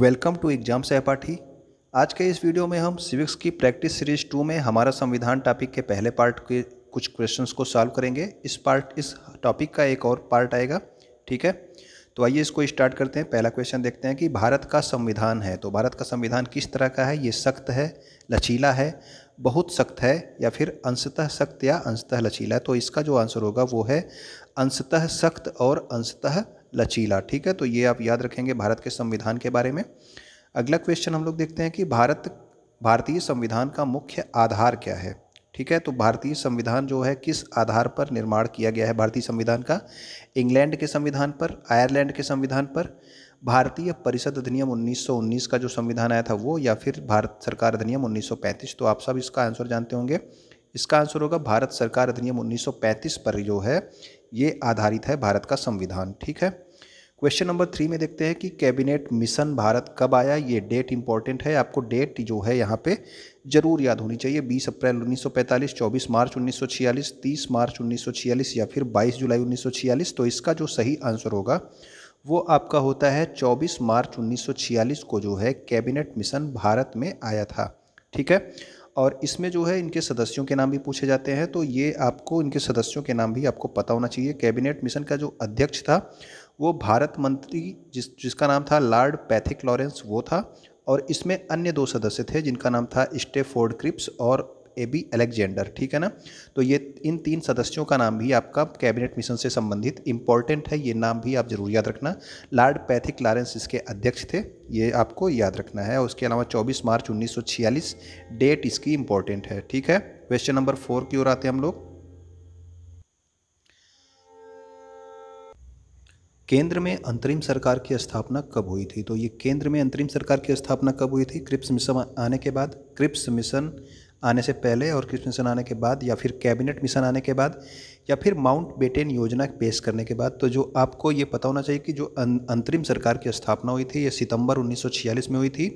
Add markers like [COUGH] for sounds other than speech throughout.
welcome to exam सहपाठी आज के इस वीडियो में हम सिविक्स की प्रैक्टिस सीरीज टू में हमारा संविधान टॉपिक के पहले पार्ट के कुछ क्वेश्चंस को सॉल्व करेंगे इस पार्ट इस टॉपिक का एक और पार्ट आएगा ठीक है तो आइए इसको स्टार्ट करते हैं पहला क्वेश्चन देखते हैं कि भारत का संविधान है तो भारत का संविधान किस तरह का है ये सख्त है लचीला है बहुत सख्त है या फिर अंशतः सख्त या अंशतः लचीला है तो इसका जो आंसर होगा वो है अंशतः सख्त और अंशतः लचीला ठीक है तो ये आप याद रखेंगे भारत के संविधान के बारे में अगला क्वेश्चन हम लोग देखते हैं कि भारत भारतीय संविधान का मुख्य आधार क्या है ठीक है तो भारतीय संविधान जो है किस आधार पर निर्माण किया गया है भारतीय संविधान का इंग्लैंड के संविधान पर आयरलैंड के संविधान पर भारतीय परिषद अधिनियम 1919 का जो संविधान आया था वो या फिर भारत सरकार अधिनियम 1935 तो आप सब इसका आंसर जानते होंगे इसका आंसर होगा भारत सरकार अधिनियम 1935 पर जो है ये आधारित है भारत का संविधान ठीक है क्वेश्चन नंबर थ्री में देखते हैं कि कैबिनेट मिशन भारत कब आया ये डेट इंपॉर्टेंट है आपको डेट जो है यहाँ पे जरूर याद होनी चाहिए 20 अप्रैल 1945 24 मार्च 1946 30 मार्च 1946 या फिर 22 जुलाई 1946 तो इसका जो सही आंसर होगा वो आपका होता है 24 मार्च 1946 को जो है कैबिनेट मिशन भारत में आया था ठीक है और इसमें जो है इनके सदस्यों के नाम भी पूछे जाते हैं तो ये आपको इनके सदस्यों के नाम भी आपको पता होना चाहिए कैबिनेट मिशन का जो अध्यक्ष था वो भारत मंत्री जिस जिसका नाम था लॉर्ड पैथिक लॉरेंस वो था और इसमें अन्य दो सदस्य थे जिनका नाम था स्टेफोर्ड क्रिप्स और ए बी अलेक्जेंडर ठीक है ना तो ये इन तीन सदस्यों का नाम भी आपका कैबिनेट मिशन से संबंधित इंपॉर्टेंट है ये नाम भी आप जरूर याद रखना लार्ड पैथिक लारेंस इसके अध्यक्ष थे ये आपको याद रखना है उसके अलावा 24 मार्च 1946 डेट इसकी इंपॉर्टेंट है ठीक है क्वेश्चन नंबर फोर की ओर आते हैं हम लोग केंद्र में अंतरिम सरकार की स्थापना कब हुई थी तो ये केंद्र में अंतरिम सरकार की स्थापना कब हुई थी क्रिप्स मिशन आने के बाद क्रिप्स मिशन आने से पहले और कृष्ण मिशन आने के बाद या फिर कैबिनेट मिशन आने के बाद या फिर माउंट बेटेन योजना पेश करने के बाद तो जो आपको ये पता होना चाहिए कि जो अं, अंतरिम सरकार की स्थापना हुई थी ये सितंबर 1946 में हुई थी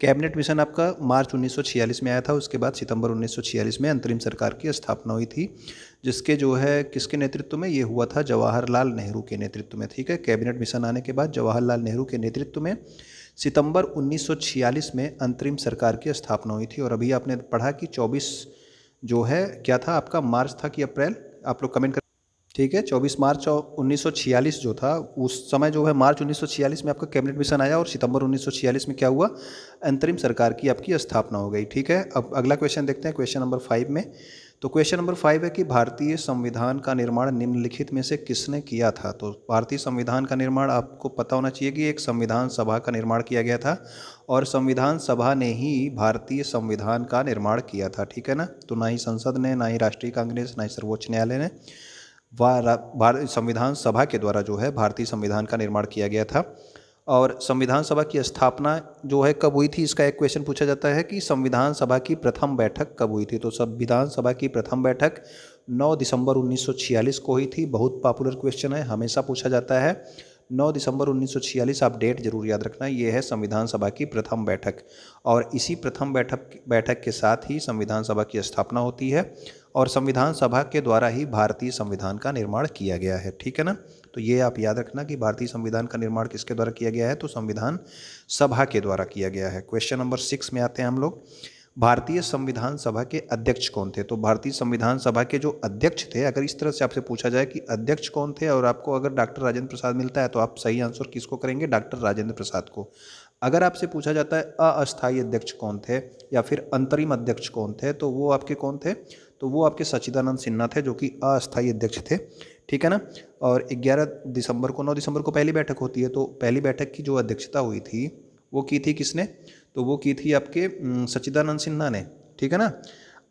कैबिनेट मिशन आपका मार्च 1946 में आया था उसके बाद सितंबर 1946 में अंतरिम सरकार की स्थापना हुई थी जिसके जो है किसके नेतृत्व में ये हुआ था जवाहरलाल नेहरू के नेतृत्व में ठीक है कैबिनेट मिशन आने के बाद जवाहरलाल नेहरू के नेतृत्व में सितंबर 1946 में अंतरिम सरकार की स्थापना हुई थी और अभी आपने पढ़ा कि 24 जो है क्या था आपका मार्च था कि अप्रैल आप लोग कमेंट कर ठीक है 24 मार्च 1946 जो था उस समय जो है मार्च 1946 में आपका कैबिनेट मिशन आया और सितंबर 1946 में क्या हुआ अंतरिम सरकार की आपकी स्थापना हो गई ठीक है अब अगला क्वेश्चन देखते हैं क्वेश्चन नंबर फाइव में तो क्वेश्चन नंबर फाइव है कि भारतीय संविधान का निर्माण निम्नलिखित में से किसने किया था तो भारतीय संविधान का निर्माण आपको पता होना चाहिए कि एक संविधान सभा का निर्माण किया गया था और संविधान सभा ने ही भारतीय संविधान का निर्माण किया था ठीक है ना तो ना ही संसद ने ना ही राष्ट्रीय कांग्रेस ना ही सर्वोच्च न्यायालय ने संविधान सभा के द्वारा जो है भारतीय संविधान का निर्माण किया गया था और संविधान सभा की स्थापना जो है कब हुई थी इसका एक क्वेश्चन पूछा जाता है कि संविधान सभा की प्रथम बैठक कब हुई थी तो संविधान सभा की प्रथम बैठक 9 दिसंबर 1946 को हुई थी बहुत पॉपुलर क्वेश्चन है हमेशा पूछा जाता है 9 दिसंबर 1946 आप डेट जरूर याद रखना ये है संविधान सभा की प्रथम बैठक और इसी प्रथम बैठक बैठक के साथ ही संविधान सभा की स्थापना होती है और संविधान सभा के द्वारा ही भारतीय संविधान का निर्माण किया गया है ठीक है ना तो ये आप याद रखना कि भारतीय संविधान का निर्माण किसके द्वारा किया गया है तो संविधान सभा के द्वारा किया गया है क्वेश्चन नंबर सिक्स में आते हैं हम लोग भारतीय संविधान सभा के अध्यक्ष कौन थे तो भारतीय संविधान सभा के जो अध्यक्ष थे अगर इस तरह से आपसे पूछा जाए कि अध्यक्ष कौन थे और आपको अगर डॉक्टर राजेंद्र प्रसाद मिलता है तो आप सही आंसर किसको करेंगे डॉक्टर राजेंद्र प्रसाद को अगर आपसे पूछा जाता है अस्थायी अध्यक्ष कौन थे या फिर अंतरिम अध्यक्ष कौन थे तो वो आपके कौन थे तो वो आपके सच्चिदानंद सिन्हा थे जो कि अस्थायी अध्यक्ष थे ठीक है ना और 11 दिसंबर को 9 दिसंबर को पहली बैठक होती है तो पहली बैठक की जो अध्यक्षता हुई थी वो की थी किसने तो वो की थी आपके सच्चिदानंद सिन्हा ने ठीक है ना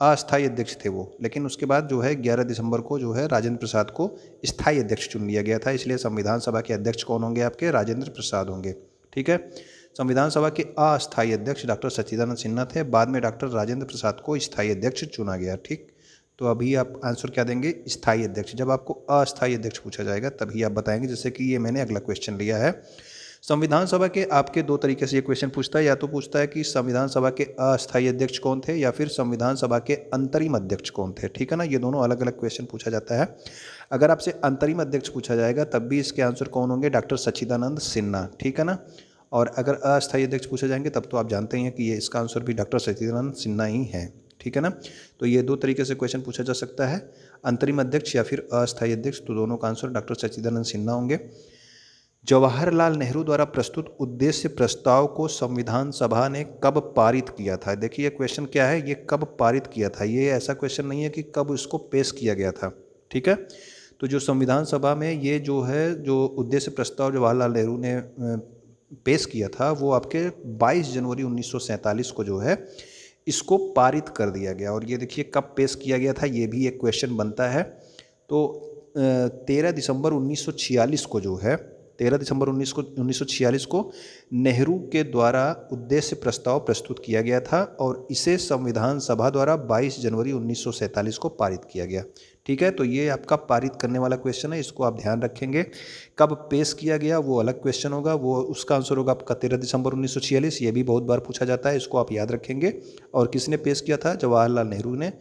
अस्थायी अध्यक्ष थे वो लेकिन उसके बाद जो है 11 दिसंबर को जो है राजेंद्र प्रसाद को स्थायी अध्यक्ष चुन लिया गया था इसलिए संविधान सभा के अध्यक्ष कौन होंगे आपके राजेंद्र प्रसाद होंगे ठीक है संविधान सभा के अस्थायी अध्यक्ष डॉक्टर सच्चिदानंद सिन्हा थे बाद में डॉक्टर राजेंद्र प्रसाद को स्थायी अध्यक्ष चुना गया ठीक तो अभी आप आंसर क्या देंगे स्थायी अध्यक्ष जब आपको अस्थायी अध्यक्ष पूछा जाएगा तभी आप बताएंगे जैसे कि ये मैंने अगला क्वेश्चन लिया है संविधान सभा के आपके दो तरीके से ये क्वेश्चन पूछता है या तो पूछता है कि संविधान सभा के अस्थायी अध्यक्ष कौन थे या फिर संविधान सभा के अंतरिम अध्यक्ष कौन थे ठीक है ना ये दोनों अलग अलग क्वेश्चन पूछा जाता है अगर आपसे अंतरिम अध्यक्ष पूछा जाएगा तब भी इसके आंसर कौन होंगे डॉक्टर सच्चिदानंद सिन्हा ठीक है ना और अगर अस्थायी अध्यक्ष पूछे जाएंगे तब तो आप जानते हैं कि ये इसका आंसर भी डॉक्टर सचिदानंद सिन्हा ही है ठीक है ना तो ये दो तरीके से क्वेश्चन पूछा जा सकता है अंतरिम अध्यक्ष या फिर अस्थायी अध्यक्ष तो दोनों का आंसर डॉक्टर सचिदानंद सिन्हा होंगे जवाहरलाल नेहरू द्वारा प्रस्तुत उद्देश्य प्रस्ताव को संविधान सभा ने कब पारित किया था देखिए क्वेश्चन क्या है ये कब पारित किया था ये ऐसा क्वेश्चन नहीं है कि कब इसको पेश किया गया था ठीक है तो जो संविधान सभा में ये जो है जो उद्देश्य प्रस्ताव जवाहरलाल नेहरू ने पेश किया था वो आपके 22 जनवरी 1947 को जो है इसको पारित कर दिया गया और ये देखिए कब पेश किया गया था ये भी एक क्वेश्चन बनता है तो तेरह दिसंबर 1946 को जो है तेरह दिसंबर उन्नीस को उन्नीस को नेहरू के द्वारा उद्देश्य प्रस्ताव प्रस्तुत किया गया था और इसे संविधान सभा द्वारा 22 जनवरी उन्नीस को पारित किया गया ठीक है तो ये आपका पारित करने वाला क्वेश्चन है इसको आप ध्यान रखेंगे कब पेश किया गया वो अलग क्वेश्चन होगा वो उसका आंसर होगा आपका तेरह दिसंबर उन्नीस ये भी बहुत बार पूछा जाता है इसको आप याद रखेंगे और किसने पेश किया था जवाहरलाल नेहरू ने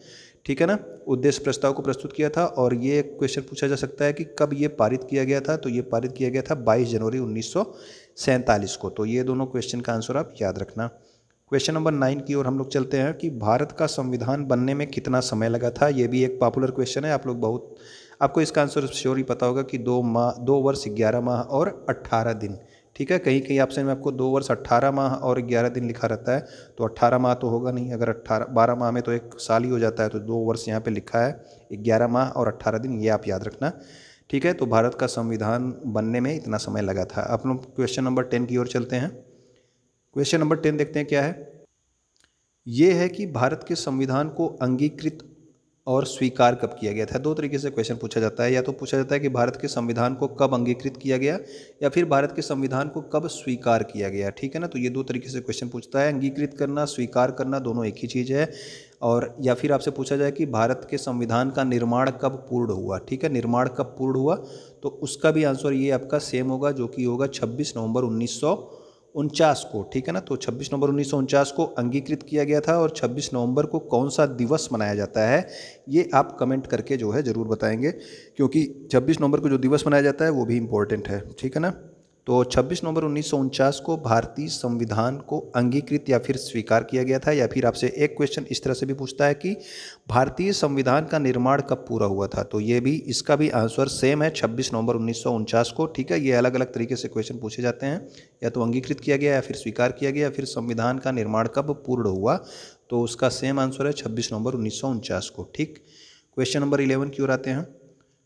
ठीक है ना उद्देश्य प्रस्ताव को प्रस्तुत किया था और ये क्वेश्चन पूछा जा सकता है कि कब ये पारित किया गया था तो ये पारित किया गया था 22 जनवरी उन्नीस को तो ये दोनों क्वेश्चन का आंसर आप याद रखना क्वेश्चन नंबर नाइन की ओर हम लोग चलते हैं कि भारत का संविधान बनने में कितना समय लगा था ये भी एक पॉपुलर क्वेश्चन है आप लोग बहुत आपको इसका आंसर श्योर ही पता होगा कि दो माह दो वर्ष ग्यारह माह और अट्ठारह दिन ठीक है कहीं कहीं ऑप्शन में आपको दो वर्ष अट्ठारह माह और ग्यारह दिन लिखा रहता है तो अट्ठारह माह तो होगा नहीं अगर अट्ठारह बारह माह में तो एक साल ही हो जाता है तो दो वर्ष यहाँ पर लिखा है ग्यारह माह और अट्ठारह दिन ये आप याद रखना ठीक है तो भारत का संविधान बनने में इतना समय लगा था आप लोग क्वेश्चन नंबर टेन की ओर चलते हैं क्वेश्चन नंबर टेन देखते हैं क्या है ये है कि भारत के संविधान को अंगीकृत और स्वीकार कब किया गया था दो तरीके से क्वेश्चन पूछा जाता है या तो पूछा जाता है कि भारत के संविधान को कब अंगीकृत किया गया या फिर भारत के संविधान को कब स्वीकार किया गया ठीक है ना तो ये दो तरीके से क्वेश्चन पूछता है अंगीकृत करना स्वीकार करना दोनों एक ही चीज़ है और या फिर आपसे पूछा जाए कि भारत के संविधान का निर्माण कब पूर्ण हुआ ठीक है निर्माण कब पूर्ण हुआ तो उसका भी आंसर ये आपका सेम होगा जो कि होगा छब्बीस नवम्बर उन्नीस उनचास को ठीक है ना तो 26 नवंबर उन्नीस को अंगीकृत किया गया था और 26 नवंबर को कौन सा दिवस मनाया जाता है ये आप कमेंट करके जो है ज़रूर बताएंगे क्योंकि 26 नवंबर को जो दिवस मनाया जाता है वो भी इम्पोर्टेंट है ठीक है ना तो 26 नवंबर उन्नीस को भारतीय संविधान को अंगीकृत या फिर स्वीकार किया गया था या फिर आपसे एक क्वेश्चन इस तरह से भी पूछता है कि भारतीय संविधान का निर्माण कब पूरा हुआ था तो ये भी इसका भी आंसर सेम है 26 नवंबर उन्नीस को ठीक है ये अलग अलग तरीके से क्वेश्चन पूछे जाते हैं या तो अंगीकृत किया गया या फिर स्वीकार किया गया या फिर संविधान का निर्माण कब पूर्ण हुआ तो उसका सेम आंसर है छब्बीस नवंबर उन्नीस को ठीक क्वेश्चन नंबर इलेवन की ओर आते हैं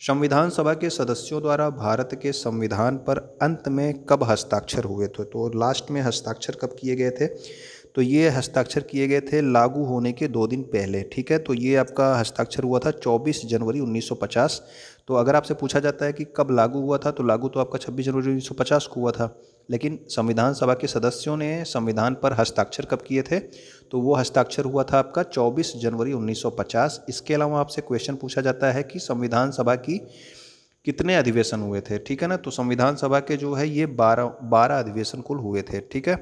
संविधान सभा के सदस्यों द्वारा भारत के संविधान पर अंत में कब हस्ताक्षर हुए थे तो लास्ट में हस्ताक्षर कब किए गए थे तो ये हस्ताक्षर किए गए थे लागू होने के दो दिन पहले ठीक है तो ये आपका हस्ताक्षर हुआ था 24 जनवरी 1950 तो अगर आपसे पूछा जाता है कि कब लागू हुआ था तो लागू तो आपका 26 जनवरी 1950 को हुआ था लेकिन संविधान सभा के सदस्यों ने संविधान पर हस्ताक्षर कब किए थे तो वो हस्ताक्षर हुआ था आपका 24 जनवरी 1950 इसके अलावा आपसे क्वेश्चन पूछा जाता है कि संविधान सभा की कितने अधिवेशन हुए थे ठीक है ना तो संविधान सभा के जो है ये बारह बारह अधिवेशन कुल हुए थे ठीक है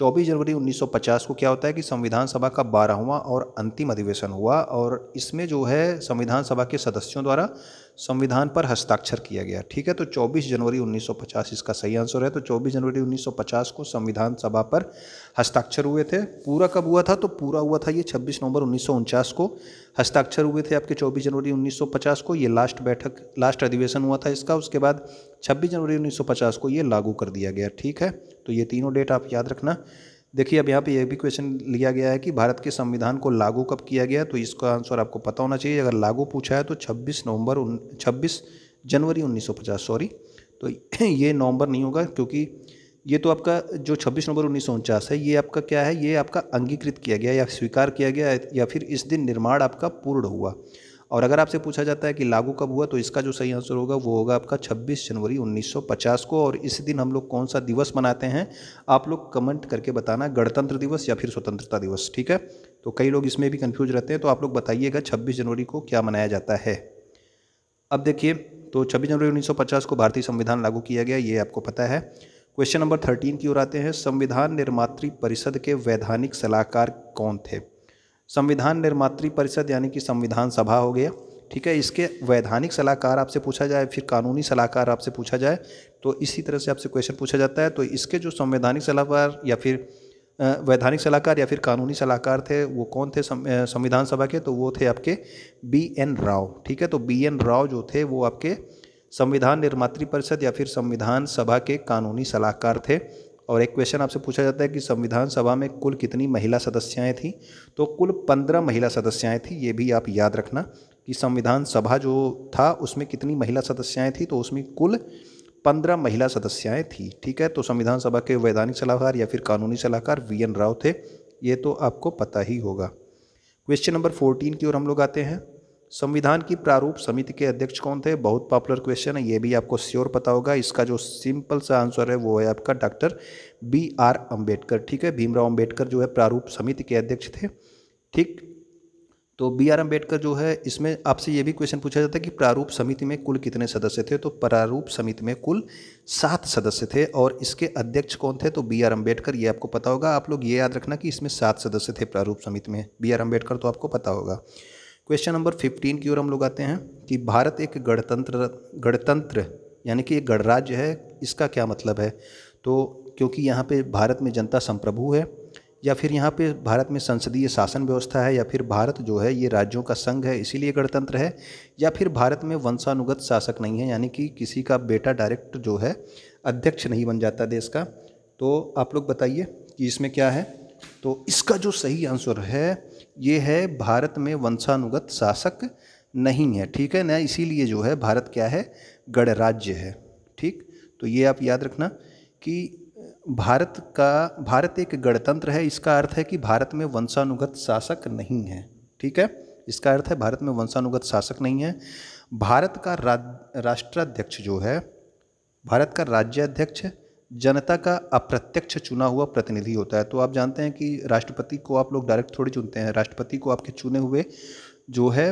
24 जनवरी 1950 को क्या होता है कि संविधान सभा का बारहवां और अंतिम अधिवेशन हुआ और इसमें जो है संविधान सभा के सदस्यों द्वारा संविधान पर हस्ताक्षर किया गया ठीक है तो 24 जनवरी 1950 इसका सही आंसर है तो 24 जनवरी 1950 को संविधान सभा पर हस्ताक्षर हुए थे पूरा कब हुआ था तो पूरा हुआ था ये 26 नवंबर उन्नीस को हस्ताक्षर हुए थे आपके 24 जनवरी 1950 को ये लास्ट बैठक लास्ट अधिवेशन हुआ था इसका उसके बाद 26 जनवरी 1950 को ये लागू कर दिया गया ठीक है तो ये तीनों डेट आप याद रखना देखिए अब यहाँ पे ये भी क्वेश्चन लिया गया है कि भारत के संविधान को लागू कब किया गया तो इसका आंसर आपको पता होना चाहिए अगर लागू पूछा है तो 26 नवंबर छब्बीस जनवरी 1950 सॉरी तो [CLEARS THROAT] ये नवंबर नहीं होगा क्योंकि ये तो आपका जो 26 नवंबर उन्नीस है ये आपका क्या है ये आपका अंगीकृत किया गया या स्वीकार किया गया या फिर इस दिन निर्माण आपका पूर्ण हुआ और अगर आपसे पूछा जाता है कि लागू कब हुआ तो इसका जो सही आंसर होगा वो होगा आपका 26 जनवरी 1950 को और इस दिन हम लोग कौन सा दिवस मनाते हैं आप लोग कमेंट करके बताना गणतंत्र दिवस या फिर स्वतंत्रता दिवस ठीक है तो कई लोग इसमें भी कन्फ्यूज रहते हैं तो आप लोग बताइएगा छब्बीस जनवरी को क्या मनाया जाता है अब देखिए तो छब्बीस जनवरी उन्नीस को भारतीय संविधान लागू किया गया ये आपको पता है क्वेश्चन नंबर थर्टीन की ओर आते हैं संविधान निर्मात्री परिषद के वैधानिक सलाहकार कौन थे संविधान निर्मात्री परिषद यानी कि संविधान सभा हो गया ठीक है इसके वैधानिक सलाहकार आपसे पूछा जाए फिर कानूनी सलाहकार आपसे पूछा जाए तो इसी तरह से आपसे क्वेश्चन पूछा जाता है तो इसके जो संवैधानिक सलाहकार या फिर वैधानिक सलाहकार या फिर कानूनी सलाहकार थे वो कौन थे संविधान सभा के तो वो थे आपके बी एन राव ठीक है तो बी एन राव जो थे वो आपके संविधान निर्मात्री परिषद या फिर संविधान सभा के कानूनी सलाहकार थे और एक क्वेश्चन आपसे पूछा जाता है कि संविधान सभा में कुल कितनी महिला सदस्याएं थीं तो कुल पंद्रह महिला सदस्याएं थीं ये भी आप याद रखना कि संविधान सभा जो था उसमें कितनी महिला सदस्याएं थीं तो उसमें कुल पंद्रह महिला सदस्याएं थीं ठीक है तो संविधान सभा के वैधानिक सलाहकार या फिर कानूनी सलाहकार वी एन राव थे ये तो आपको पता ही होगा क्वेश्चन नंबर फोर्टीन की ओर हम लोग आते हैं संविधान की प्रारूप समिति के अध्यक्ष कौन थे बहुत पॉपुलर क्वेश्चन है ये भी आपको श्योर पता होगा इसका जो सिंपल सा आंसर है वो है आपका डॉक्टर बी आर अम्बेडकर ठीक है भीमराव अम्बेडकर जो है प्रारूप समिति के अध्यक्ष थे ठीक तो बी आर अम्बेडकर जो है इसमें आपसे ये भी क्वेश्चन पूछा जाता है कि प्रारूप समिति में कुल कितने सदस्य थे तो प्रारूप समिति में कुल सात सदस्य थे और इसके अध्यक्ष कौन थे तो बी आर अम्बेडकर ये आपको पता होगा आप लोग ये याद रखना कि इसमें सात सदस्य थे प्रारूप समिति में बी आर अम्बेडकर तो आपको पता होगा क्वेश्चन नंबर फिफ्टीन की ओर हम लोग आते हैं कि भारत एक गणतंत्र गणतंत्र यानी कि एक गणराज्य है इसका क्या मतलब है तो क्योंकि यहाँ पे भारत में जनता संप्रभु है या फिर यहाँ पे भारत में संसदीय शासन व्यवस्था है या फिर भारत जो है ये राज्यों का संघ है इसीलिए गणतंत्र है या फिर भारत में वंशानुगत शासक नहीं है यानी कि किसी का बेटा डायरेक्ट जो है अध्यक्ष नहीं बन जाता देश का तो आप लोग बताइए कि इसमें क्या है तो इसका जो सही आंसर है ये है भारत में वंशानुगत शासक नहीं है ठीक है ना इसीलिए जो है भारत क्या है गणराज्य है ठीक तो ये आप याद रखना कि भारत का भारत एक गणतंत्र है इसका अर्थ है कि भारत में वंशानुगत शासक नहीं है ठीक है इसका अर्थ है भारत में वंशानुगत शासक नहीं है भारत का राष्ट्राध्यक्ष जो है भारत का राज्याध्यक्ष जनता का अप्रत्यक्ष चुना हुआ प्रतिनिधि होता है तो आप जानते हैं कि राष्ट्रपति को आप लोग डायरेक्ट थोड़ी चुनते हैं राष्ट्रपति को आपके चुने हुए जो है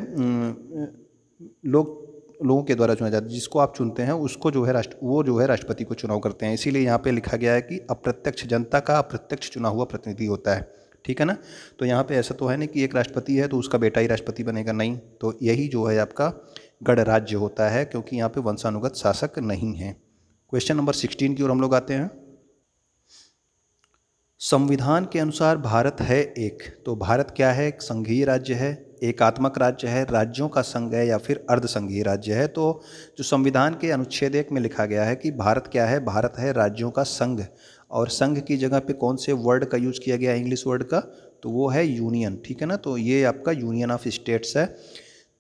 लोग लोगों के द्वारा चुना जाता है जिसको आप चुनते हैं उसको जो है राष्ट्र वो जो है राष्ट्रपति को चुनाव करते हैं इसीलिए यहाँ पे लिखा गया है कि अप्रत्यक्ष जनता का अप्रत्यक्ष चुना हुआ प्रतिनिधि होता है ठीक है ना तो यहाँ पे ऐसा तो है ना कि एक राष्ट्रपति है तो उसका बेटा ही राष्ट्रपति बनेगा नहीं तो यही जो है आपका गणराज्य होता है क्योंकि यहाँ पे वंशानुगत शासक नहीं है क्वेश्चन नंबर सिक्सटीन की ओर हम लोग आते हैं संविधान के अनुसार भारत है एक तो भारत क्या है एक संघीय राज्य है एकात्मक राज्य है राज्यों का संघ है या फिर अर्ध संघीय राज्य है तो जो संविधान के अनुच्छेद एक में लिखा गया है कि भारत क्या है भारत है राज्यों का संघ और संघ की जगह पे कौन से वर्ड का यूज़ किया गया है इंग्लिश वर्ड का तो वो है यूनियन ठीक है ना तो ये आपका यूनियन ऑफ स्टेट्स है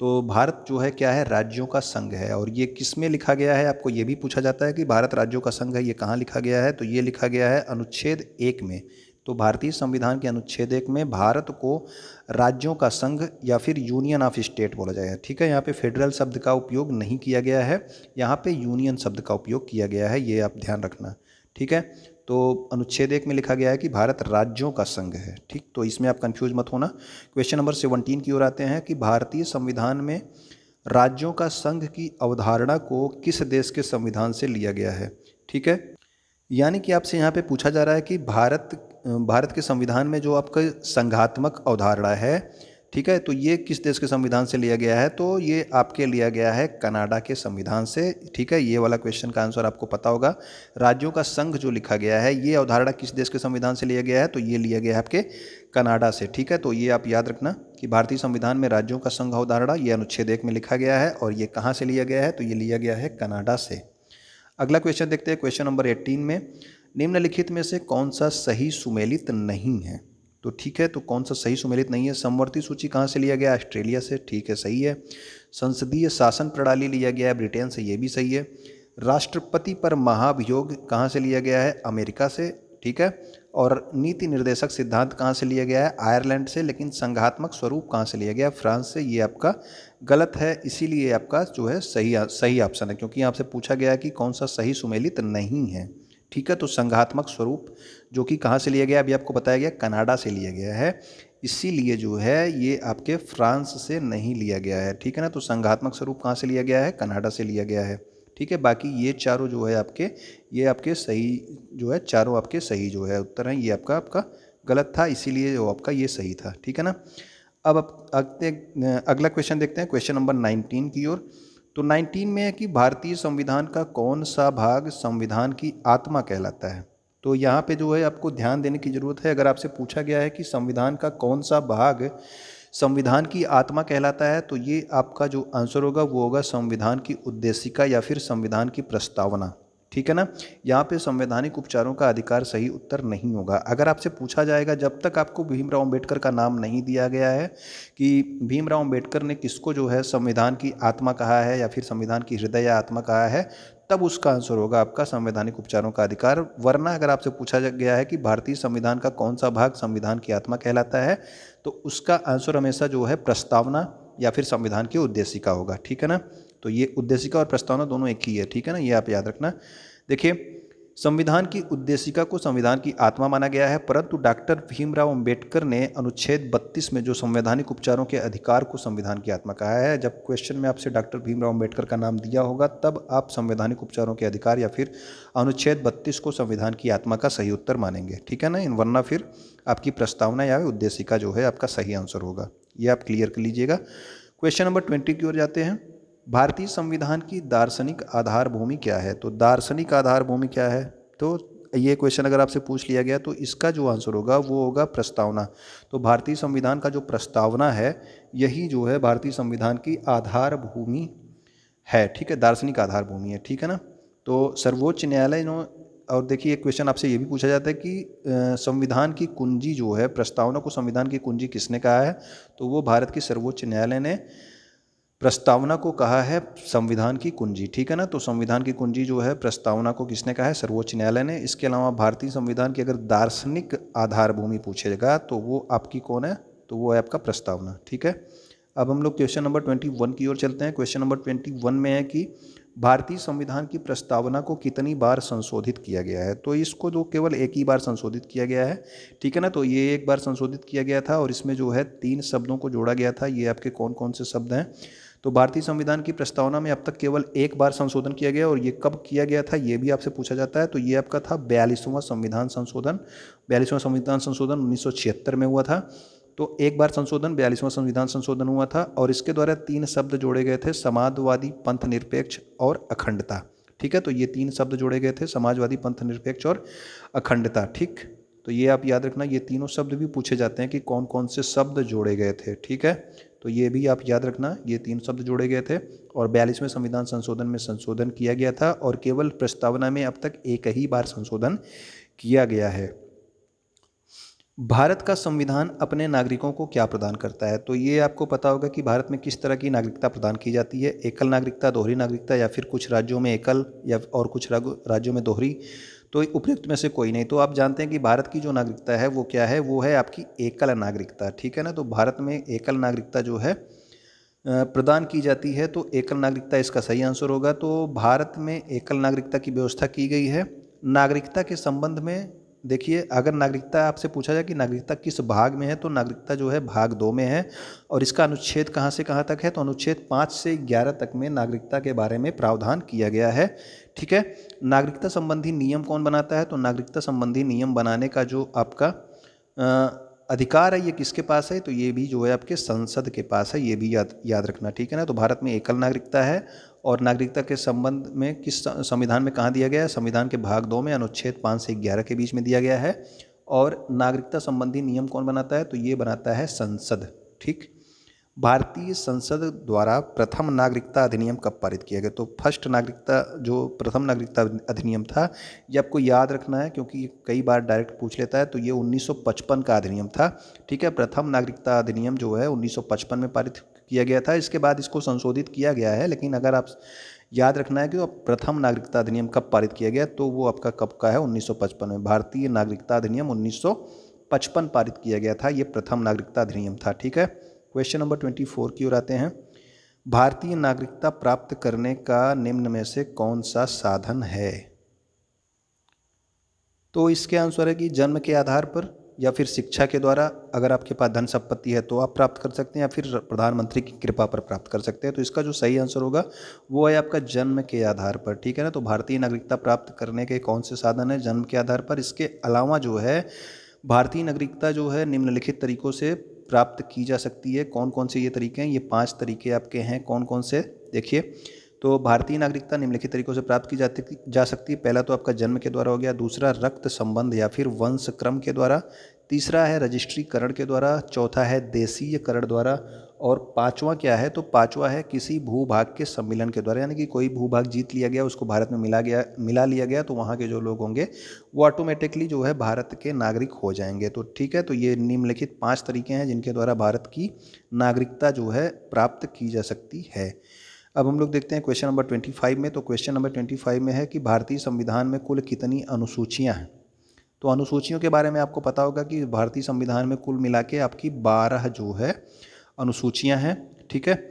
तो भारत जो है क्या है राज्यों का संघ है और ये किस में लिखा गया है आपको ये भी पूछा जाता है कि भारत राज्यों का संघ है ये कहाँ लिखा गया है तो ये लिखा गया है अनुच्छेद एक में तो भारतीय संविधान के अनुच्छेद एक में भारत को राज्यों का संघ या फिर यूनियन ऑफ स्टेट बोला जाएगा ठीक है यहाँ पे फेडरल शब्द का उपयोग नहीं किया गया है यहाँ पे यूनियन शब्द का उपयोग किया गया है ये आप ध्यान रखना ठीक है तो अनुच्छेद एक में लिखा गया है कि भारत राज्यों का संघ है ठीक तो इसमें आप कंफ्यूज मत होना क्वेश्चन नंबर सेवनटीन की ओर आते हैं कि भारतीय संविधान में राज्यों का संघ की अवधारणा को किस देश के संविधान से लिया गया है ठीक है यानी कि आपसे यहाँ पे पूछा जा रहा है कि भारत भारत के संविधान में जो आपका संघात्मक अवधारणा है ठीक है तो ये किस देश के संविधान से लिया गया है तो ये आपके लिया गया है कनाडा के संविधान से ठीक है ये वाला क्वेश्चन का आंसर आपको पता होगा राज्यों का संघ जो लिखा गया है ये अवधारणा किस देश के संविधान से लिया गया है तो ये लिया गया है आपके कनाडा से ठीक है तो ये आप याद रखना कि भारतीय संविधान में राज्यों का संघ अवधारणा ये अनुच्छेद एक में लिखा गया है और ये कहाँ से लिया गया है तो ये लिया गया है कनाडा से अगला क्वेश्चन देखते हैं क्वेश्चन नंबर एट्टीन में निम्नलिखित में से कौन सा सही सुमेलित नहीं है तो ठीक है तो कौन सा सही सुमेलित नहीं है समवर्ती सूची कहाँ से लिया गया ऑस्ट्रेलिया से ठीक है सही है संसदीय शासन प्रणाली लिया गया है ब्रिटेन से ये भी सही है राष्ट्रपति पर महाभियोग कहाँ से लिया गया है अमेरिका से ठीक है और नीति निर्देशक सिद्धांत कहाँ से लिया गया है आयरलैंड से लेकिन संघात्मक स्वरूप कहाँ से लिया गया है फ्रांस से ये आपका गलत है इसीलिए आपका जो है सही सही ऑप्शन है क्योंकि आपसे पूछा गया है कि कौन सा सही सुमेलित नहीं है ठीक है तो संघात्मक स्वरूप जो कि कहाँ से लिया गया अभी आपको बताया गया कनाडा से लिया गया है इसीलिए जो है ये आपके फ्रांस से नहीं लिया गया है ठीक है ना तो संघात्मक स्वरूप कहाँ से लिया गया है कनाडा से लिया गया है ठीक है बाकी ये चारों जो है आपके ये आपके सही जो है चारों आपके सही जो है उत्तर हैं ये आपका आपका गलत था इसीलिए जो आपका ये सही था ठीक है ना अब अगते अगला क्वेश्चन देखते हैं क्वेश्चन नंबर नाइनटीन की ओर तो नाइनटीन में है कि भारतीय संविधान का कौन सा भाग संविधान की आत्मा कहलाता है तो यहाँ पे जो है आपको ध्यान देने की ज़रूरत है अगर आपसे पूछा गया है कि संविधान का कौन सा भाग संविधान की आत्मा कहलाता है तो ये आपका जो आंसर होगा वो होगा संविधान की उद्देशिका या फिर संविधान की प्रस्तावना ठीक है ना यहाँ पे संवैधानिक उपचारों का अधिकार सही उत्तर नहीं होगा अगर आपसे पूछा जाएगा जब तक आपको भीमराव अंबेडकर का नाम नहीं दिया गया है कि भीमराव अंबेडकर ने किसको जो है संविधान की आत्मा कहा है या फिर संविधान की हृदय या आत्मा कहा है तब उसका आंसर होगा आपका संवैधानिक उपचारों का अधिकार वरना अगर आपसे पूछा गया है कि भारतीय संविधान का कौन सा भाग संविधान की आत्मा कहलाता है तो उसका आंसर हमेशा जो है प्रस्तावना या फिर संविधान की उद्देशिका होगा ठीक है ना तो ये उद्देशिका और प्रस्तावना दोनों एक ही है ठीक है ना ये आप याद रखना देखिए संविधान की उद्देशिका को संविधान की आत्मा माना गया है परंतु डॉक्टर भीमराव अंबेडकर ने अनुच्छेद 32 में जो संवैधानिक उपचारों के अधिकार को संविधान की आत्मा कहा है जब क्वेश्चन में आपसे डॉक्टर भीमराव अंबेडकर का नाम दिया होगा तब आप संवैधानिक उपचारों के अधिकार या फिर अनुच्छेद 32 को संविधान की आत्मा का सही उत्तर मानेंगे ठीक है ना इन वरना फिर आपकी प्रस्तावना या उद्देशिका जो है आपका सही आंसर होगा ये आप क्लियर कर लीजिएगा क्वेश्चन नंबर ट्वेंटी की ओर जाते हैं भारतीय संविधान की दार्शनिक आधार भूमि क्या है तो दार्शनिक आधार भूमि क्या है तो ये क्वेश्चन अगर आपसे पूछ लिया गया तो इसका जो आंसर होगा वो होगा प्रस्तावना तो भारतीय संविधान का जो प्रस्तावना है यही जो है भारतीय संविधान की आधारभूमि है ठीक है दार्शनिक आधार भूमि है ठीक है ना तो सर्वोच्च न्यायालय और देखिए एक क्वेश्चन आपसे ये भी पूछा जाता है कि संविधान की कुंजी जो है प्रस्तावना को संविधान की कुंजी किसने कहा है तो वो भारत की सर्वोच्च न्यायालय ने प्रस्तावना को कहा है संविधान की कुंजी ठीक है ना तो संविधान की कुंजी जो है प्रस्तावना को किसने कहा है सर्वोच्च न्यायालय ने इसके अलावा भारतीय संविधान की अगर दार्शनिक आधार भूमि पूछेगा तो वो आपकी कौन है तो वो है आपका प्रस्तावना ठीक है अब हम लोग क्वेश्चन नंबर ट्वेंटी वन की ओर चलते हैं क्वेश्चन नंबर ट्वेंटी वन में है कि भारतीय संविधान की प्रस्तावना को कितनी बार संशोधित किया गया है तो इसको जो केवल एक ही बार संशोधित किया गया है ठीक है ना तो ये एक बार संशोधित किया गया था और इसमें जो है तीन शब्दों को जोड़ा गया था ये आपके कौन कौन से शब्द हैं तो भारतीय संविधान की प्रस्तावना में अब तक केवल एक बार संशोधन किया गया और ये कब किया गया था ये भी आपसे पूछा जाता है तो ये आपका था बयालीसवां संविधान संशोधन बयालीसवां संविधान संशोधन उन्नीस में हुआ था तो एक बार संशोधन बयालीसवां संविधान संशोधन हुआ था और इसके द्वारा तीन शब्द जोड़े गए थे समाजवादी पंथ निरपेक्ष और अखंडता ठीक है तो ये तीन शब्द जोड़े गए थे समाजवादी पंथ निरपेक्ष और अखंडता ठीक तो ये आप याद रखना ये तीनों शब्द भी पूछे जाते हैं कि कौन कौन से शब्द जोड़े गए थे ठीक है तो ये भी आप याद रखना ये तीन शब्द जोड़े गए थे और बयालीसवें संविधान संशोधन में संशोधन किया गया था और केवल प्रस्तावना में अब तक एक ही बार संशोधन किया गया है भारत का संविधान अपने नागरिकों को क्या प्रदान करता है तो ये आपको पता होगा कि भारत में किस तरह की नागरिकता प्रदान की जाती है एकल नागरिकता दोहरी नागरिकता या फिर कुछ राज्यों में एकल या और कुछ राज्यों में दोहरी तो उपयुक्त में से कोई नहीं तो आप जानते हैं कि भारत की जो नागरिकता है वो क्या है वो है आपकी एकल नागरिकता ठीक है ना तो भारत में एकल नागरिकता जो है प्रदान की जाती है तो एकल नागरिकता इसका सही आंसर होगा तो भारत में एकल नागरिकता की व्यवस्था की गई है नागरिकता के संबंध में देखिए अगर नागरिकता आपसे पूछा जाए कि नागरिकता किस भाग में है तो नागरिकता जो है भाग दो में है और इसका अनुच्छेद कहाँ से कहाँ तक है तो अनुच्छेद पाँच से ग्यारह तक में नागरिकता के बारे में प्रावधान किया गया है ठीक है नागरिकता संबंधी नियम कौन बनाता है तो नागरिकता संबंधी नियम बनाने का जो आपका आ, अधिकार है ये किसके पास है तो ये भी जो है आपके संसद के पास है ये भी याद याद रखना ठीक है ना तो भारत में एकल नागरिकता है और नागरिकता के संबंध में किस संविधान में कहाँ दिया गया है संविधान के भाग दो में अनुच्छेद पाँच से ग्यारह के बीच में दिया गया है और नागरिकता संबंधी नियम कौन बनाता है तो ये बनाता है संसद ठीक भारतीय संसद द्वारा प्रथम नागरिकता अधिनियम कब पारित किया गया तो फर्स्ट नागरिकता जो प्रथम नागरिकता अधिनियम था ये आपको याद रखना है क्योंकि ये कई बार डायरेक्ट पूछ लेता है तो ये 1955 का अधिनियम था ठीक है प्रथम नागरिकता अधिनियम जो है 1955 में पारित किया गया था इसके बाद इसको संशोधित किया गया है लेकिन अगर आप याद रखना है कि वो प्रथम नागरिकता अधिनियम कब पारित किया गया तो वो आपका कब का है 1955 में भारतीय नागरिकता अधिनियम 1955 पारित किया गया था ये प्रथम नागरिकता अधिनियम था ठीक है क्वेश्चन नंबर 24 की ओर आते हैं भारतीय नागरिकता प्राप्त करने का निम्न में से कौन सा साधन है तो इसके आंसर है कि जन्म के आधार पर या फिर शिक्षा के द्वारा अगर आपके पास धन संपत्ति है तो आप प्राप्त कर सकते हैं या फिर प्रधानमंत्री की कृपा पर प्राप्त कर सकते हैं तो इसका जो सही आंसर होगा वो है आपका जन्म के आधार पर ठीक है ना तो भारतीय नागरिकता प्राप्त करने के कौन से साधन है जन्म के आधार पर इसके अलावा जो है भारतीय नागरिकता जो है निम्नलिखित तरीकों से प्राप्त की जा सकती है कौन कौन से ये तरीके हैं ये पाँच तरीके आपके हैं कौन कौन से देखिए तो भारतीय नागरिकता निम्नलिखित तरीकों से प्राप्त की जाती जा सकती है पहला तो आपका जन्म के द्वारा हो गया दूसरा रक्त संबंध या फिर वंश क्रम के द्वारा तीसरा है रजिस्ट्रीकरण के द्वारा चौथा है देशीयकरण द्वारा और पांचवा क्या है तो पांचवा है किसी भूभाग के सम्मेलन के द्वारा यानी कि कोई भूभाग जीत लिया गया उसको भारत में मिला गया मिला लिया गया तो वहाँ के जो लोग होंगे वो ऑटोमेटिकली जो है भारत के नागरिक हो जाएंगे तो ठीक है तो ये निम्नलिखित पाँच तरीके हैं जिनके द्वारा भारत की नागरिकता जो है प्राप्त की जा सकती है अब हम लोग देखते हैं क्वेश्चन नंबर ट्वेंटी फाइव में तो क्वेश्चन नंबर ट्वेंटी फाइव में है कि भारतीय संविधान में कुल कितनी अनुसूचियाँ हैं तो अनुसूचियों के बारे में आपको पता होगा कि भारतीय संविधान में कुल मिला के आपकी बारह जो है अनुसूचियाँ हैं ठीक है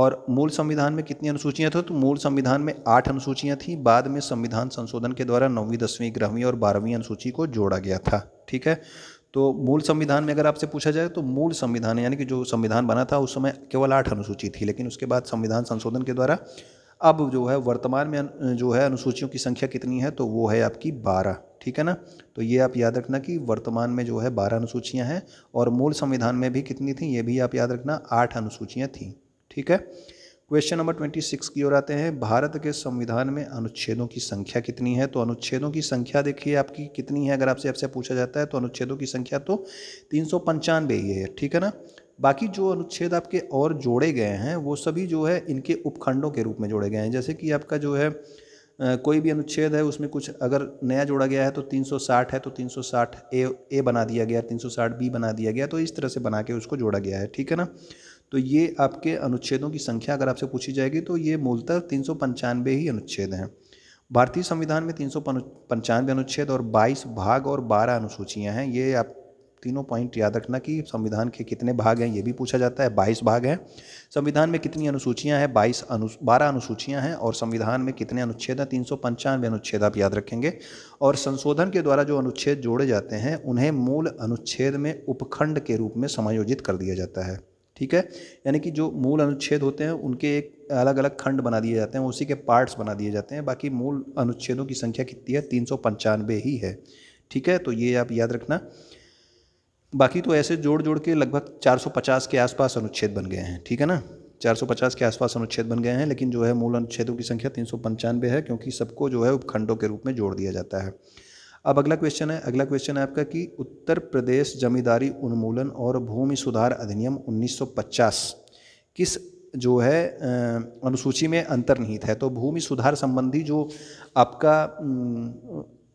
और मूल संविधान में कितनी अनुसूचियाँ थी तो मूल संविधान में आठ अनुसूचियाँ थी बाद में संविधान संशोधन के द्वारा नौवीं दसवीं ग्रहवीं और बारहवीं अनुसूची को जोड़ा गया था ठीक है तो मूल संविधान में अगर आपसे पूछा जाए तो मूल संविधान यानी कि जो संविधान बना था उस समय केवल आठ अनुसूची थी लेकिन उसके बाद संविधान संशोधन के द्वारा अब जो है वर्तमान में जो है अनुसूचियों की संख्या कितनी है तो वो है आपकी बारह ठीक है ना तो ये आप याद रखना कि वर्तमान में जो है बारह अनुसूचियाँ हैं और मूल संविधान में भी कितनी थी ये भी आप याद रखना आठ अनुसूचियाँ थीं ठीक है क्वेश्चन नंबर ट्वेंटी सिक्स की ओर आते हैं भारत के संविधान में अनुच्छेदों की संख्या कितनी है तो अनुच्छेदों की संख्या देखिए आपकी कितनी है अगर आपसे आपसे पूछा जाता है तो अनुच्छेदों की संख्या तो तीन सौ पंचानवे ही है ठीक है ना बाकी जो अनुच्छेद आपके और जोड़े गए हैं वो सभी जो है इनके उपखंडों के रूप में जोड़े गए हैं जैसे कि आपका जो है कोई भी अनुच्छेद है उसमें कुछ अगर नया जोड़ा गया है तो 360 है तो 360 ए ए बना दिया गया 360 बी बना दिया गया तो इस तरह से बना के उसको जोड़ा गया है ठीक है ना तो ये आपके अनुच्छेदों की संख्या अगर आपसे पूछी जाएगी तो ये मूलतः तीन ही अनुच्छेद हैं भारतीय संविधान में तीन अनुच्छेद और 22 भाग और 12 अनुसूचियां हैं ये आप तीनों पॉइंट याद रखना कि संविधान के कितने भाग हैं ये भी पूछा जाता है 22 भाग हैं संविधान में कितनी अनुसूचियां हैं 22 अनु बारह अनुसूचियाँ हैं और संविधान में कितने अनुच्छेद हैं तीन अनुच्छेद आप याद रखेंगे और संशोधन के द्वारा जो अनुच्छेद जोड़े जाते हैं उन्हें मूल अनुच्छेद में उपखंड के रूप में समायोजित कर दिया जाता है ठीक है यानी कि जो मूल अनुच्छेद होते हैं उनके एक अलग अलग खंड बना दिए जाते हैं उसी के पार्ट्स बना दिए जाते हैं बाकी मूल अनुच्छेदों की संख्या कितनी है तीन ही है ठीक है तो ये आप याद रखना बाकी तो ऐसे जोड़ जोड़ के लगभग 450 के आसपास अनुच्छेद बन गए हैं ठीक है ना 450 के आसपास अनुच्छेद बन गए हैं लेकिन जो है मूल अनुच्छेदों की संख्या तीन है क्योंकि सबको जो है उपखंडों के रूप में जोड़ दिया जाता है अब अगला क्वेश्चन है अगला क्वेश्चन है आपका कि उत्तर प्रदेश जमींदारी उन्मूलन और भूमि सुधार अधिनियम 1950 किस जो है अनुसूची में अंतर्निहित है तो भूमि सुधार संबंधी जो आपका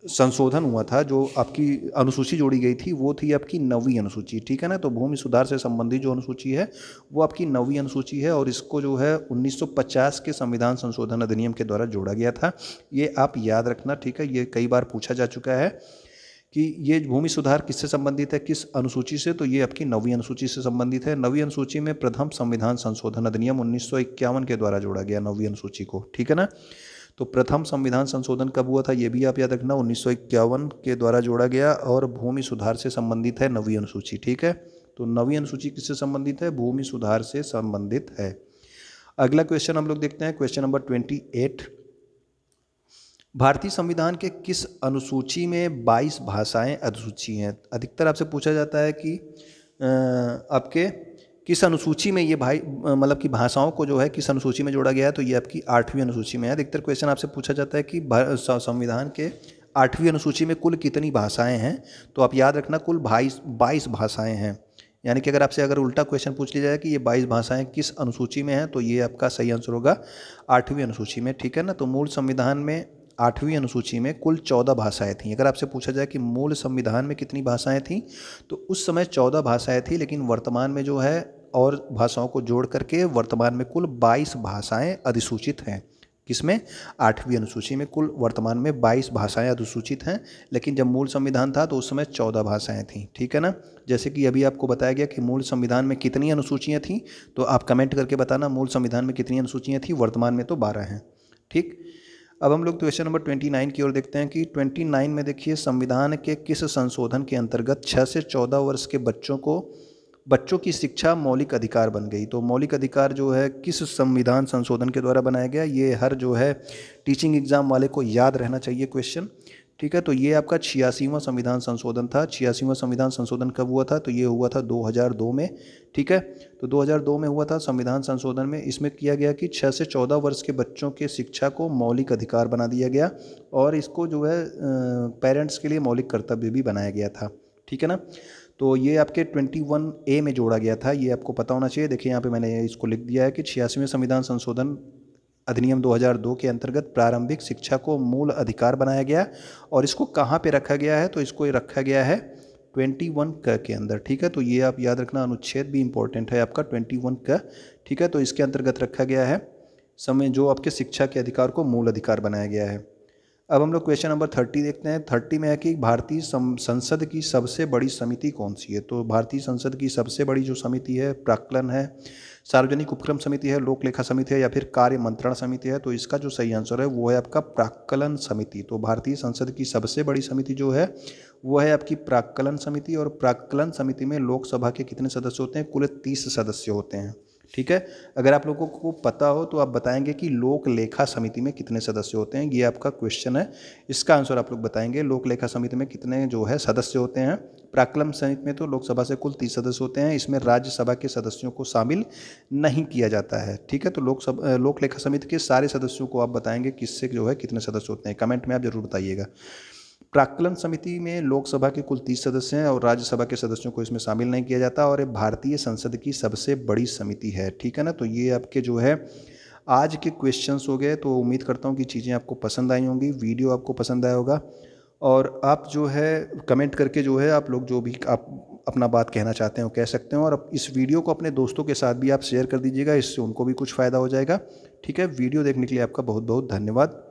संशोधन हुआ था जो आपकी अनुसूची जोड़ी गई थी वो थी आपकी नवी अनुसूची ठीक है ना तो भूमि सुधार से संबंधित जो अनुसूची है वो आपकी नवी अनुसूची है और इसको जो है 1950 के संविधान संशोधन अधिनियम के द्वारा जोड़ा गया था ये आप याद रखना ठीक है ये कई बार पूछा जा चुका है कि ये भूमि सुधार किससे संबंधित है किस अनुसूची से तो ये आपकी नवी अनुसूची से संबंधित है नवी अनुसूची में प्रथम संविधान संशोधन अधिनियम उन्नीस के द्वारा जोड़ा गया नवी अनुसूची को ठीक है ना तो प्रथम संविधान संशोधन कब हुआ था यह भी आप याद रखना उन्नीस के द्वारा जोड़ा गया और भूमि सुधार से संबंधित है नवी अनुसूची ठीक है तो नवी अनुसूची किससे संबंधित है भूमि सुधार से संबंधित है अगला क्वेश्चन हम लोग देखते हैं क्वेश्चन नंबर ट्वेंटी एट भारतीय संविधान के किस अनुसूची में 22 भाषाएं अनुसूची हैं अधिकतर आपसे पूछा जाता है कि आपके किस अनुसूची में ये भाई मतलब कि भाषाओं को जो है किस अनुसूची में जोड़ा गया है तो ये आपकी आठवीं अनुसूची में है अधिकतर क्वेश्चन आपसे पूछा जाता है कि संविधान के आठवीं अनुसूची में कुल कितनी भाषाएं हैं तो आप याद रखना कुल बाईस बाईस भाषाएँ हैं यानी कि अगर आपसे अगर उल्टा क्वेश्चन पूछ लिया जाए कि ये बाईस भाषाएं किस अनुसूची में हैं तो ये आपका सही आंसर होगा आठवीं अनुसूची में ठीक है ना तो मूल संविधान में आठवीं अनुसूची में कुल चौदह भाषाएं थीं अगर आपसे पूछा जाए कि मूल संविधान में कितनी भाषाएं थीं तो उस समय चौदह भाषाएं थीं लेकिन वर्तमान में जो है और भाषाओं को जोड़ करके वर्तमान में कुल 22 भाषाएं अधिसूचित हैं किसमें आठवीं अनुसूची में कुल वर्तमान में 22 भाषाएं अधिसूचित हैं लेकिन जब मूल संविधान था तो उस समय 14 भाषाएं थीं ठीक है ना जैसे कि अभी आपको बताया गया कि मूल संविधान में कितनी अनुसूचियाँ थीं तो आप कमेंट करके बताना मूल संविधान में कितनी अनुसूचियाँ थीं वर्तमान में तो बारह हैं ठीक अब हम लोग क्वेश्चन नंबर ट्वेंटी नाइन की ओर देखते हैं कि ट्वेंटी नाइन में देखिए संविधान के किस संशोधन के अंतर्गत छः से चौदह वर्ष के बच्चों को बच्चों की शिक्षा मौलिक अधिकार बन गई तो मौलिक अधिकार जो है किस संविधान संशोधन के द्वारा बनाया गया ये हर जो है टीचिंग एग्ज़ाम वाले को याद रहना चाहिए क्वेश्चन ठीक है तो ये आपका छियासीवा संविधान संशोधन था छियासीवा संविधान संशोधन कब हुआ था तो ये हुआ था 2002 में ठीक है तो 2002 में हुआ था संविधान संशोधन में इसमें किया गया कि 6 से 14 वर्ष के बच्चों के शिक्षा को मौलिक अधिकार बना दिया गया और इसको जो है पेरेंट्स के लिए मौलिक कर्तव्य भी बनाया गया था ठीक है ना तो ये आपके 21 ए में जोड़ा गया था ये आपको पता होना चाहिए देखिए यहाँ पे मैंने इसको लिख दिया है कि छियासीवें संविधान संशोधन अधिनियम 2002 के अंतर्गत प्रारंभिक शिक्षा को मूल अधिकार बनाया गया और इसको कहाँ पे रखा गया है तो इसको ये रखा गया है 21 क के अंदर ठीक है तो ये आप याद रखना अनुच्छेद भी इम्पोर्टेंट है आपका वन क ठीक है तो इसके अंतर्गत रखा गया है समय जो आपके शिक्षा के अधिकार को मूल अधिकार बनाया गया है अब हम लोग क्वेश्चन नंबर थर्टी देखते हैं थर्टी में है कि भारतीय संसद की सबसे बड़ी समिति कौन सी है तो भारतीय संसद की सबसे बड़ी जो समिति है प्राकलन है सार्वजनिक उपक्रम समिति है लोक लेखा समिति है या फिर कार्य मंत्रण समिति है तो इसका जो सही आंसर है वो है आपका प्राकलन समिति तो भारतीय संसद की सबसे बड़ी समिति जो है वो है आपकी प्राकलन समिति और प्राकलन समिति में लोकसभा के कितने सदस्य होते हैं कुल तीस सदस्य होते हैं ठीक है अगर आप लोगों को पता हो तो आप बताएंगे कि लोक लेखा समिति में कितने सदस्य होते हैं ये आपका क्वेश्चन है इसका आंसर आप लोग बताएंगे लोक लेखा समिति में कितने जो है सदस्य होते हैं प्राकलम समिति में तो लोकसभा से कुल तीस सदस्य होते हैं इसमें राज्यसभा के सदस्यों को शामिल नहीं किया जाता है ठीक है तो लोकसभा लोक लेखा समिति के सारे सदस्यों को आप बताएंगे किससे जो है कितने सदस्य होते हैं कमेंट में आप जरूर बताइएगा प्राकलन समिति में लोकसभा के कुल तीस सदस्य हैं और राज्यसभा के सदस्यों को इसमें शामिल नहीं किया जाता और ये भारतीय संसद की सबसे बड़ी समिति है ठीक है ना तो ये आपके जो है आज के क्वेश्चंस हो गए तो उम्मीद करता हूँ कि चीज़ें आपको पसंद आई होंगी वीडियो आपको पसंद आया होगा और आप जो है कमेंट करके जो है आप लोग जो भी आप अपना बात कहना चाहते हो कह सकते हो और इस वीडियो को अपने दोस्तों के साथ भी आप शेयर कर दीजिएगा इससे उनको भी कुछ फ़ायदा हो जाएगा ठीक है वीडियो देखने के लिए आपका बहुत बहुत धन्यवाद